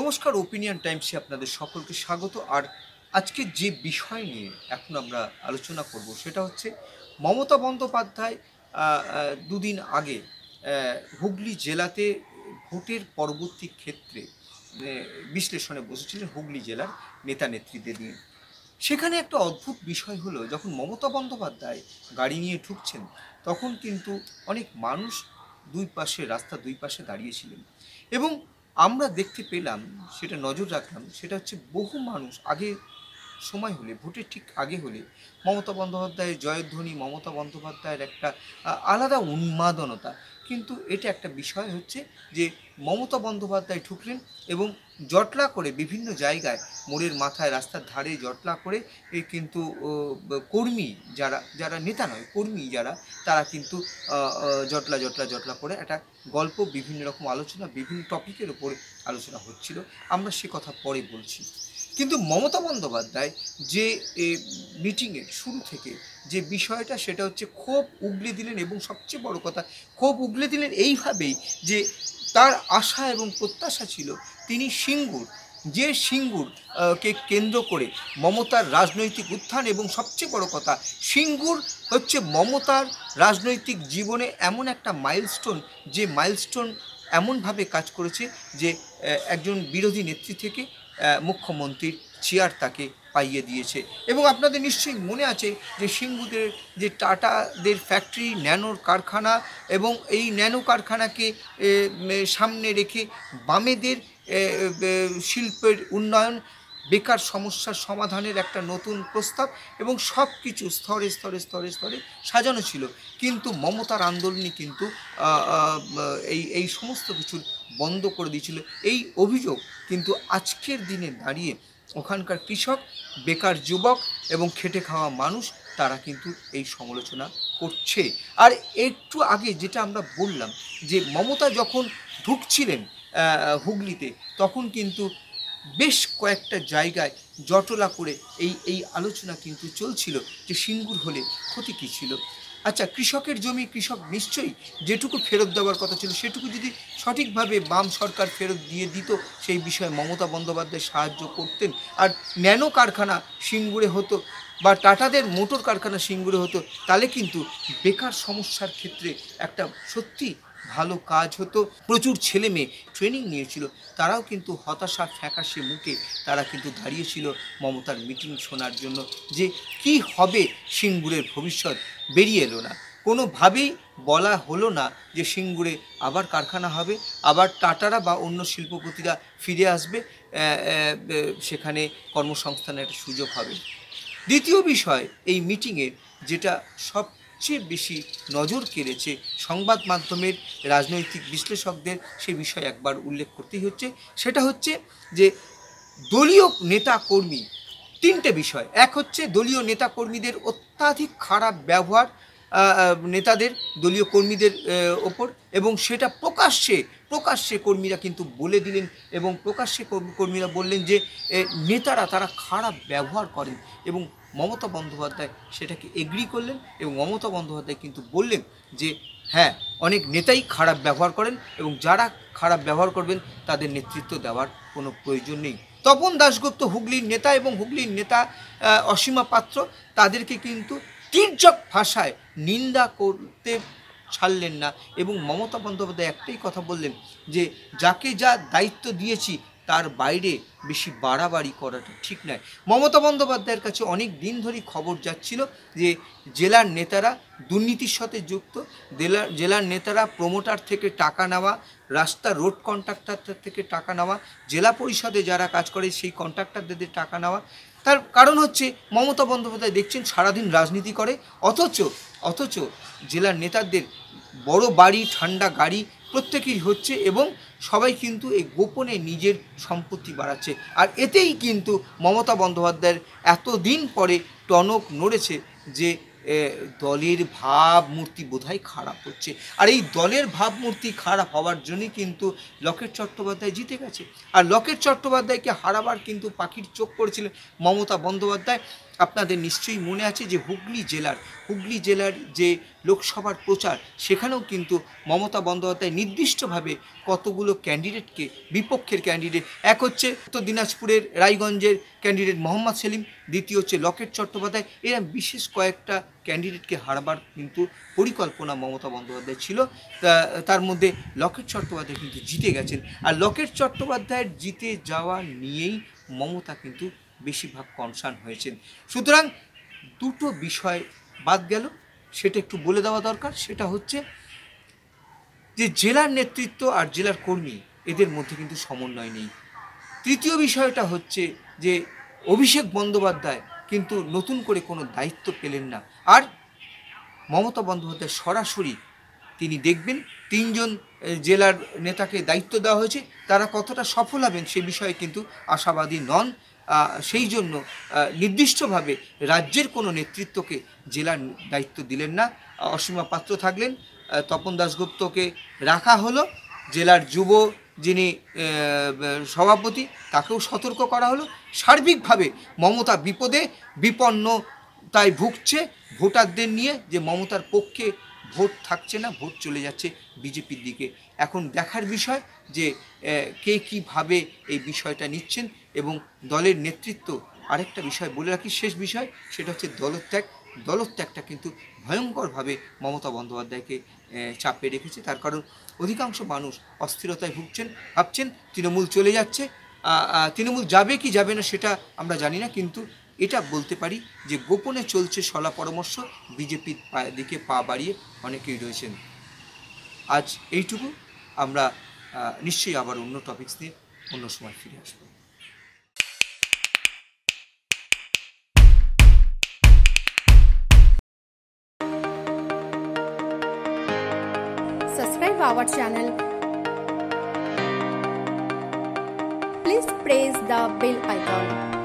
নমস্কার ওপিনিয়ন টাইমসে আপনাদের সকলকে স্বাগত আর আজকে যে বিষয় নিয়ে এখন আমরা আলোচনা করব সেটা হচ্ছে মমতা বন্দ্যোপাধ্যায় দুদিন আগে হুগলি জেলাতে ভোটের পরবর্তী ক্ষেত্রে বিশ্লেষণে বসেছিলেন হুগলি জেলার নেতা নেত্রীদের নিয়ে সেখানে একটা অদ্ভুত বিষয় হলো যখন মমতা বন্দ্যোপাধ্যায় গাড়ি নিয়ে ঢুকছেন তখন কিন্তু অনেক মানুষ দুই পাশে রাস্তা দুই পাশে দাঁড়িয়েছিলেন এবং আমরা দেখতে পেলাম সেটা নজর রাখলাম সেটা হচ্ছে বহু মানুষ আগে সময় হলে ভোটের ঠিক আগে হলে মমতা বন্দ্যোপাধ্যায়ের জয়ধ্বনি মমতা বন্দ্যোপাধ্যায়ের একটা আলাদা উন্মাদনতা কিন্তু এটা একটা বিষয় হচ্ছে যে মমতা বন্দ্যোপাধ্যায় ঠুকলেন এবং জটলা করে বিভিন্ন জায়গায় মোড়ের মাথায় রাস্তার ধারে জটলা করে এই কিন্তু কর্মী যারা যারা নেতা নয় কর্মী যারা তারা কিন্তু জটলা জটলা জটলা করে একটা গল্প বিভিন্ন রকম আলোচনা বিভিন্ন টপিকের ওপর আলোচনা হচ্ছিল আমরা সে কথা পরে বলছি কিন্তু মমতা বন্দ্যোপাধ্যায় যে মিটিংয়ের শুরু থেকে যে বিষয়টা সেটা হচ্ছে ক্ষোভ উগলে দিলেন এবং সবচেয়ে বড় কথা ক্ষোভ উগলে দিলেন এইভাবেই যে তার আশা এবং প্রত্যাশা ছিল তিনি সিঙ্গুর যে সিঙ্গুর কে কেন্দ্র করে মমতার রাজনৈতিক উত্থান এবং সবচেয়ে বড় কথা সিঙ্গুর হচ্ছে মমতার রাজনৈতিক জীবনে এমন একটা মাইলস্টোন যে মাইলস্টোন এমনভাবে কাজ করেছে যে একজন বিরোধী নেত্রী থেকে মুখ্যমন্ত্রীর চেয়ার তাকে পাইয়ে দিয়েছে এবং আপনাদের নিশ্চয়ই মনে আছে যে সিঙ্গুদের যে টাটাদের ফ্যাক্টরি ন্যানোর কারখানা এবং এই ন্যানো কারখানাকে সামনে রেখে বামেদের শিল্পের উন্নয়ন বেকার সমস্যার সমাধানের একটা নতুন প্রস্তাব এবং সব কিছু স্তরে স্তরে স্তরে স্তরে সাজানো ছিল কিন্তু মমতার আন্দোলনই কিন্তু এই এই সমস্ত কিছু বন্ধ করে দিয়েছিল এই অভিযোগ কিন্তু আজকের দিনে দাঁড়িয়ে ওখানকার কৃষক বেকার যুবক এবং খেটে খাওয়া মানুষ তারা কিন্তু এই সমালোচনা করছে আর একটু আগে যেটা আমরা বললাম যে মমতা যখন ঢুকছিলেন হুগলিতে তখন কিন্তু বেশ কয়েকটা জায়গায় জটলা করে এই এই আলোচনা কিন্তু চলছিল যে সিঙ্গুর হলে ক্ষতি কী ছিল আচ্ছা কৃষকের জমি কৃষক নিশ্চয়ই যেটুকু ফেরত দেওয়ার কথা ছিল সেটুকু যদি সঠিকভাবে বাম সরকার ফেরত দিয়ে দিত সেই বিষয়ে মমতা বন্দ্যোপাধ্যায় সাহায্য করতেন আর ন্যানো কারখানা সিঙ্গুরে হতো বা টাটাদের মোটর কারখানা সিঙ্গুরে হতো তাহলে কিন্তু বেকার সমস্যার ক্ষেত্রে একটা সত্যি ভালো কাজ হতো প্রচুর ছেলে মেয়ে ট্রেনিং নিয়েছিল তারাও কিন্তু হতাশা ফ্যাকাশে মুখে তারা কিন্তু দাঁড়িয়েছিল মমতার মিটিং শোনার জন্য যে কি হবে সিঙ্গুরের ভবিষ্যৎ বেরিয়ে এলো না কোনোভাবেই বলা হলো না যে সিঙ্গুরে আবার কারখানা হবে আবার টাটারা বা অন্য শিল্পপতিরা ফিরে আসবে সেখানে কর্মসংস্থানের একটা সুযোগ হবে দ্বিতীয় বিষয় এই মিটিংয়ের যেটা সবচেয়ে বেশি নজর কেড়েছে সংবাদ মাধ্যমের রাজনৈতিক বিশ্লেষকদের সে বিষয় একবার উল্লেখ করতেই হচ্ছে সেটা হচ্ছে যে দলীয় নেতা কর্মী তিনটে বিষয় এক হচ্ছে দলীয় নেতা কর্মীদের অত্যাধিক খারাপ ব্যবহার নেতাদের দলীয় কর্মীদের ওপর এবং সেটা প্রকাশ্যে প্রকাশ্যে কর্মীরা কিন্তু বলে দিলেন এবং প্রকাশ্যে কর্মীরা বললেন যে নেতারা তারা খারাপ ব্যবহার করেন এবং মমতা বন্দ্যোপাধ্যায় সেটাকে এগ্রি করলেন এবং মমতা বন্দ্যোপাধ্যায় কিন্তু বললেন যে হ্যাঁ অনেক নেতাই খারাপ ব্যবহার করেন এবং যারা খারাপ ব্যবহার করবেন তাদের নেতৃত্ব দেওয়ার কোনো প্রয়োজন নেই তপন দাশগুপ্ত হুগলির নেতা এবং হুগলির নেতা অসীমা পাত্র তাদেরকে কিন্তু তির্যক ভাষায় নিন্দা করতে ছাড়লেন না এবং মমতা বন্দ্যোপাধ্যায় একটাই কথা বললেন যে যাকে যা দায়িত্ব দিয়েছি তার বাইরে বেশি বাড়াবাড়ি করাটা ঠিক নয় মমতা বন্দ্যোপাধ্যায়ের কাছে অনেক দিন ধরেই খবর যাচ্ছিল যে জেলার নেতারা দুর্নীতির সাথে যুক্ত জেলার জেলার নেতারা প্রমোটার থেকে টাকা নেওয়া রাস্তা রোড কন্ট্রাক্টার থেকে টাকা নেওয়া জেলা পরিষদে যারা কাজ করে সেই কন্ট্রাক্টারদের টাকা নেওয়া তার কারণ হচ্ছে মমতা বন্দ্যোপাধ্যায় দেখছেন সারাদিন রাজনীতি করে অথচ অথচ জেলার নেতাদের বড় বাড়ি ঠান্ডা গাড়ি প্রত্যেকেই হচ্ছে এবং সবাই কিন্তু এই গোপনে নিজের সম্পত্তি বাড়াচ্ছে আর এতেই কিন্তু মমতা বন্দ্যোপাধ্যায়ের এতদিন পরে টনক নড়েছে যে দলের ভাবমূর্তি বোধহয় খারাপ হচ্ছে আর এই দলের ভাবমূর্তি খারাপ হওয়ার জন্যই কিন্তু লকেট চট্টোপাধ্যায় জিতে গেছে আর লকেট চট্টোপাধ্যায়কে হারাবার কিন্তু পাখির চোখ করেছিলেন মমতা বন্দ্যোপাধ্যায় আপনাদের নিশ্চয়ই মনে আছে যে হুগলি জেলার হুগলি জেলার যে লোকসভার প্রচার সেখানেও কিন্তু মমতা বন্দ্যোপাধ্যায় নির্দিষ্টভাবে কতগুলো ক্যান্ডিডেটকে বিপক্ষের ক্যান্ডিডেট এক হচ্ছে তো দিনাজপুরের রায়গঞ্জের ক্যান্ডিডেট মোহাম্মদ সেলিম দ্বিতীয় হচ্ছে লকেট চট্টোপাধ্যায় এরা বিশেষ কয়েকটা ক্যান্ডিডেটকে হারবার কিন্তু পরিকল্পনা মমতা বন্দ্যোপাধ্যায় ছিল তার মধ্যে লকেট চট্টোপাধ্যায় কিন্তু জিতে গেছেন আর লকেট চট্টোপাধ্যায়ের জিতে যাওয়া নিয়েই মমতা কিন্তু বেশিরভাগ কনসার্ন হয়েছেন সুতরাং দুটো বিষয় বাদ গেল সেটা একটু বলে দেওয়া দরকার সেটা হচ্ছে যে জেলার নেতৃত্ব আর জেলার কর্মী এদের মধ্যে কিন্তু সমন্বয় নেই তৃতীয় বিষয়টা হচ্ছে যে অভিষেক বন্দ্যোপাধ্যায় কিন্তু নতুন করে কোনো দায়িত্ব পেলেন না আর মমতা বন্দ্যোপাধ্যায় সরাসরি তিনি দেখবেন তিনজন জেলার নেতাকে দায়িত্ব দেওয়া হয়েছে তারা কতটা সফল হবেন সে বিষয়ে কিন্তু আশাবাদী নন সেই জন্য নির্দিষ্টভাবে রাজ্যের কোনো নেতৃত্বকে জেলার দায়িত্ব দিলেন না অসীমা পাত্র থাকলেন তপন দাসগুপ্তকে রাখা হলো জেলার যুব যিনি সভাপতি তাকেও সতর্ক করা হলো সার্বিকভাবে মমতা বিপদে বিপন্ন তাই ভুগছে ভোটারদের নিয়ে যে মমতার পক্ষে ভোট থাকছে না ভোট চলে যাচ্ছে বিজেপির দিকে এখন দেখার বিষয় যে কে কীভাবে এই বিষয়টা নিচ্ছেন এবং দলের নেতৃত্ব আরেকটা বিষয় বলে রাখি শেষ বিষয় সেটা হচ্ছে দলত্যাগ দলত্যাগটা কিন্তু ভয়ঙ্করভাবে মমতা বন্দ্যোপাধ্যায়কে চাপে রেখেছে তার কারণ অধিকাংশ মানুষ অস্থিরতায় ভুগছেন ভাবছেন তৃণমূল চলে যাচ্ছে তৃণমূল যাবে কি যাবে না সেটা আমরা জানি না কিন্তু এটা বলতে পারি যে গোপনে চলছে সলা পরামর্শ বিজেপির দিকে পা বাড়িয়ে অনেকেই রয়েছেন আজ এইটুকু আমরা নিশ্চয়ই আবার অন্য টপিক্স নিয়ে অন্য সময় ফিরে আসবো Subscribe our channel. Please press the bell icon.